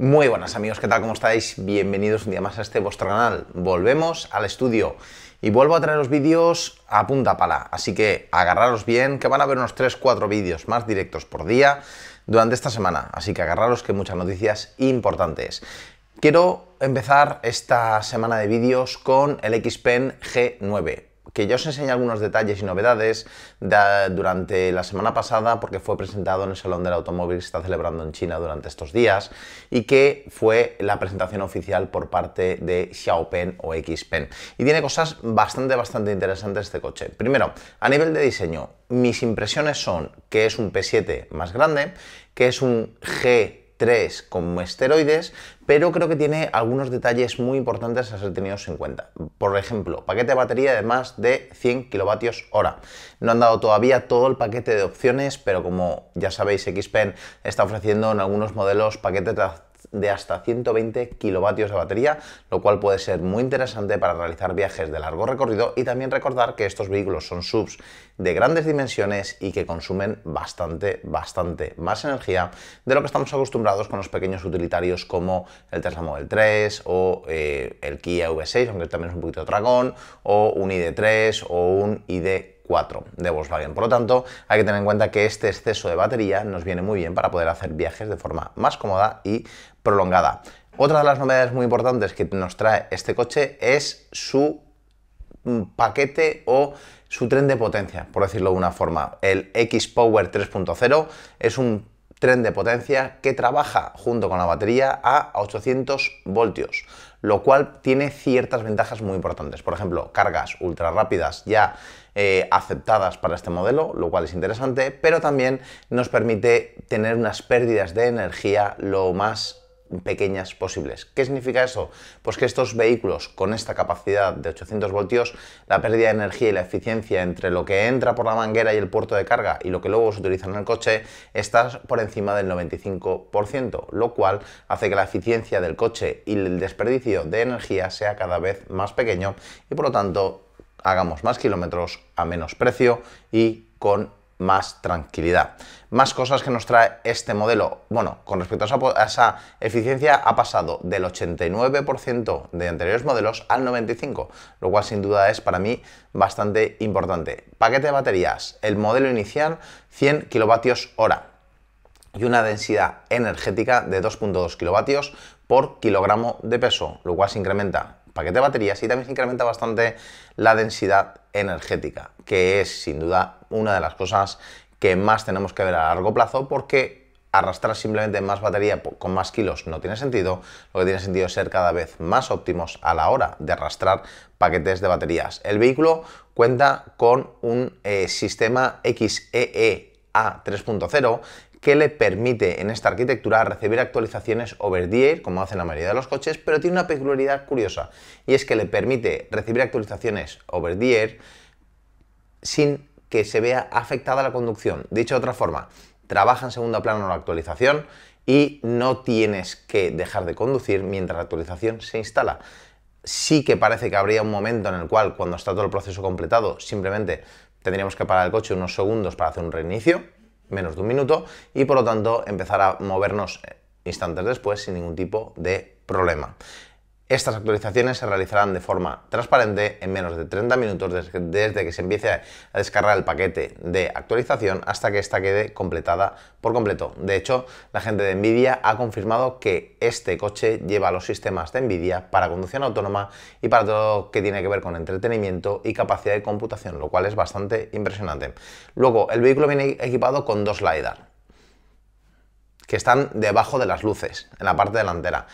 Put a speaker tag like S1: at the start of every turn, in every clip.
S1: Muy buenas amigos, ¿qué tal? ¿Cómo estáis? Bienvenidos un día más a este vuestro canal. Volvemos al estudio y vuelvo a traer los vídeos a punta pala, así que agarraros bien, que van a haber unos 3-4 vídeos más directos por día durante esta semana, así que agarraros que muchas noticias importantes. Quiero empezar esta semana de vídeos con el X Pen G9 que yo os enseñé algunos detalles y novedades durante la semana pasada porque fue presentado en el Salón del Automóvil que se está celebrando en China durante estos días y que fue la presentación oficial por parte de Xiaopen o X Y tiene cosas bastante, bastante interesantes este coche. Primero, a nivel de diseño, mis impresiones son que es un P7 más grande, que es un G 3 como esteroides, pero creo que tiene algunos detalles muy importantes a ser tenidos en cuenta. Por ejemplo, paquete de batería de más de 100 kWh. No han dado todavía todo el paquete de opciones, pero como ya sabéis, XPen está ofreciendo en algunos modelos paquetes de de hasta 120 kilovatios de batería, lo cual puede ser muy interesante para realizar viajes de largo recorrido y también recordar que estos vehículos son subs de grandes dimensiones y que consumen bastante, bastante más energía de lo que estamos acostumbrados con los pequeños utilitarios como el Tesla Model 3 o eh, el Kia V6, aunque también es un poquito dragón, o un ID3 o un ID4 de Volkswagen. Por lo tanto, hay que tener en cuenta que este exceso de batería nos viene muy bien para poder hacer viajes de forma más cómoda y prolongada. Otra de las novedades muy importantes que nos trae este coche es su mm, paquete o su tren de potencia, por decirlo de una forma. El X-Power 3.0 es un tren de potencia que trabaja junto con la batería a 800 voltios, lo cual tiene ciertas ventajas muy importantes. Por ejemplo, cargas ultra rápidas ya eh, aceptadas para este modelo, lo cual es interesante, pero también nos permite tener unas pérdidas de energía lo más pequeñas posibles. ¿Qué significa eso? Pues que estos vehículos con esta capacidad de 800 voltios, la pérdida de energía y la eficiencia entre lo que entra por la manguera y el puerto de carga y lo que luego se utiliza en el coche está por encima del 95%, lo cual hace que la eficiencia del coche y el desperdicio de energía sea cada vez más pequeño y por lo tanto hagamos más kilómetros a menos precio y con más tranquilidad. Más cosas que nos trae este modelo. Bueno, con respecto a esa, eficiencia ha pasado del 89% de anteriores modelos al 95%, lo cual sin duda es para mí bastante importante. Paquete de baterías, el modelo inicial 100 kWh y una densidad energética de 2.2 kilovatios por kilogramo de peso, lo cual se incrementa paquete de baterías y también se incrementa bastante la densidad energética, que es sin duda una de las cosas que más tenemos que ver a largo plazo porque arrastrar simplemente más batería con más kilos no tiene sentido, lo que tiene sentido es ser cada vez más óptimos a la hora de arrastrar paquetes de baterías. El vehículo cuenta con un eh, sistema XEE 30 e que le permite en esta arquitectura recibir actualizaciones over the air, como hacen la mayoría de los coches, pero tiene una peculiaridad curiosa, y es que le permite recibir actualizaciones over the air sin que se vea afectada la conducción. Dicho de otra forma, trabaja en segundo plano la actualización y no tienes que dejar de conducir mientras la actualización se instala. Sí que parece que habría un momento en el cual, cuando está todo el proceso completado, simplemente tendríamos que parar el coche unos segundos para hacer un reinicio, menos de un minuto, y por lo tanto empezar a movernos instantes después sin ningún tipo de problema. Estas actualizaciones se realizarán de forma transparente en menos de 30 minutos desde que se empiece a descargar el paquete de actualización hasta que esta quede completada por completo. De hecho, la gente de Nvidia ha confirmado que este coche lleva los sistemas de Nvidia para conducción autónoma y para todo lo que tiene que ver con entretenimiento y capacidad de computación, lo cual es bastante impresionante. Luego, el vehículo viene equipado con dos LiDAR, que están debajo de las luces, en la parte delantera.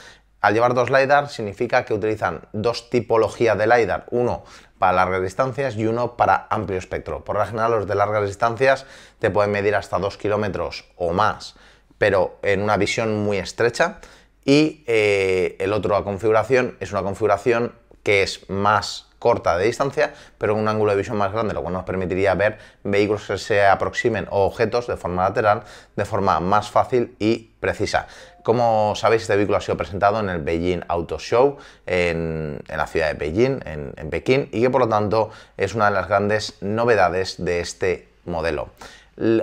S1: Al llevar dos LiDAR significa que utilizan dos tipologías de LiDAR, uno para largas distancias y uno para amplio espectro. Por lo general los de largas distancias te pueden medir hasta 2 kilómetros o más, pero en una visión muy estrecha. Y eh, el otro, a configuración, es una configuración que es más corta de distancia, pero con un ángulo de visión más grande, lo cual nos permitiría ver vehículos que se aproximen o objetos de forma lateral de forma más fácil y precisa. Como sabéis, este vehículo ha sido presentado en el Beijing Auto Show, en, la ciudad de Beijing, en, en Pekín, y que por lo tanto es una de las grandes novedades de este modelo.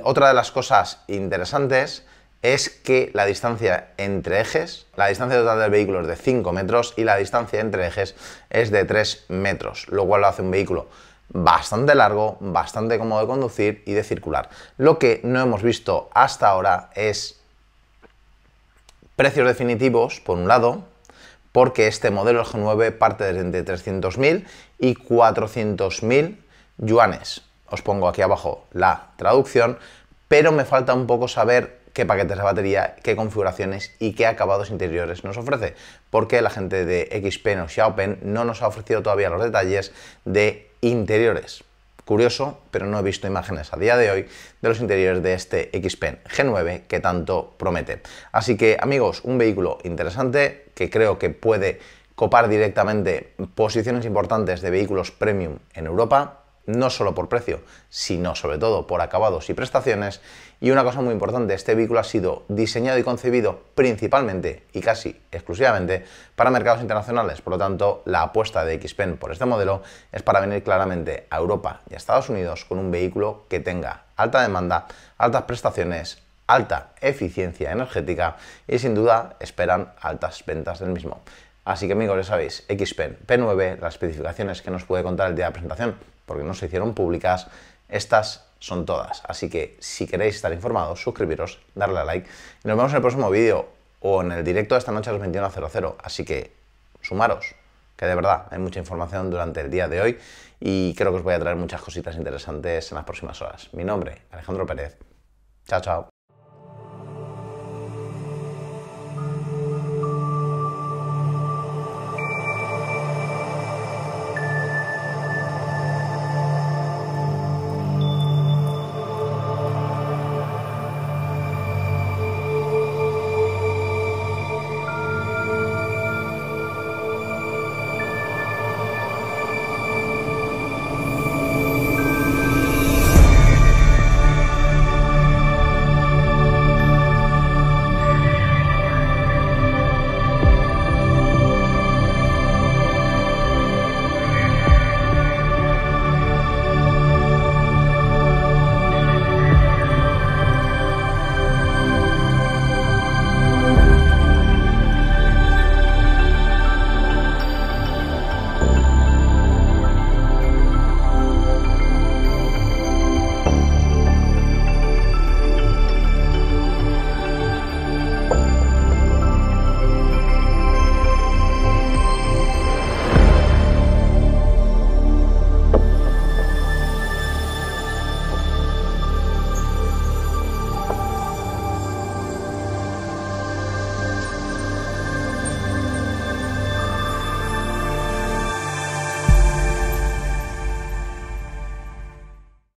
S1: Otra de las cosas interesantes es que la distancia entre ejes, la distancia total del vehículo es de 5 metros y la distancia entre ejes es de 3 metros, lo cual lo hace un vehículo bastante largo, bastante cómodo de conducir y de circular. Lo que no hemos visto hasta ahora es Precios definitivos, por un lado, porque este modelo G9 parte de entre 300.000 y 400.000 yuanes. Os pongo aquí abajo la traducción, pero me falta un poco saber qué paquetes de batería, qué configuraciones y qué acabados interiores nos ofrece, porque la gente de XPen o Xiaopen no nos ha ofrecido todavía los detalles de interiores. Curioso, pero no he visto imágenes a día de hoy de los interiores de este Xpen G9 que tanto promete. Así que amigos, un vehículo interesante que creo que puede copar directamente posiciones importantes de vehículos premium en Europa no solo por precio, sino sobre todo por acabados y prestaciones. Y una cosa muy importante, este vehículo ha sido diseñado y concebido principalmente y casi exclusivamente para mercados internacionales. Por lo tanto, la apuesta de XPEN por este modelo es para venir claramente a Europa y a Estados Unidos con un vehículo que tenga alta demanda, altas prestaciones, alta eficiencia energética y sin duda esperan altas ventas del mismo. Así que amigos, ya sabéis, XPEN P9, las especificaciones que nos puede contar el día de la presentación porque no se hicieron públicas, estas son todas. Así que si queréis estar informados, suscribiros, darle a like y nos vemos en el próximo vídeo o en el directo de esta noche a las 21.00. Así que sumaros, que de verdad hay mucha información durante el día de hoy y creo que os voy a traer muchas cositas interesantes en las próximas horas. Mi nombre, Alejandro Pérez. Chao, chao.